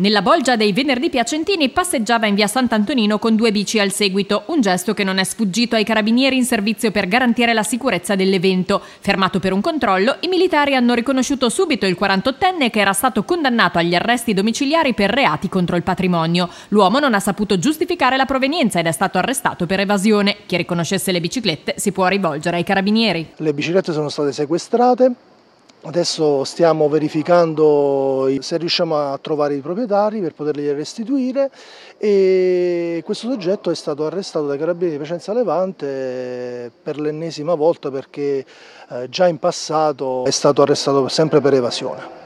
Nella bolgia dei venerdì piacentini passeggiava in via Sant'Antonino con due bici al seguito, un gesto che non è sfuggito ai carabinieri in servizio per garantire la sicurezza dell'evento. Fermato per un controllo, i militari hanno riconosciuto subito il 48enne che era stato condannato agli arresti domiciliari per reati contro il patrimonio. L'uomo non ha saputo giustificare la provenienza ed è stato arrestato per evasione. Chi riconoscesse le biciclette si può rivolgere ai carabinieri. Le biciclette sono state sequestrate Adesso stiamo verificando se riusciamo a trovare i proprietari per poterli restituire e questo soggetto è stato arrestato dai carabinieri di Piacenza Levante per l'ennesima volta perché eh, già in passato è stato arrestato sempre per evasione.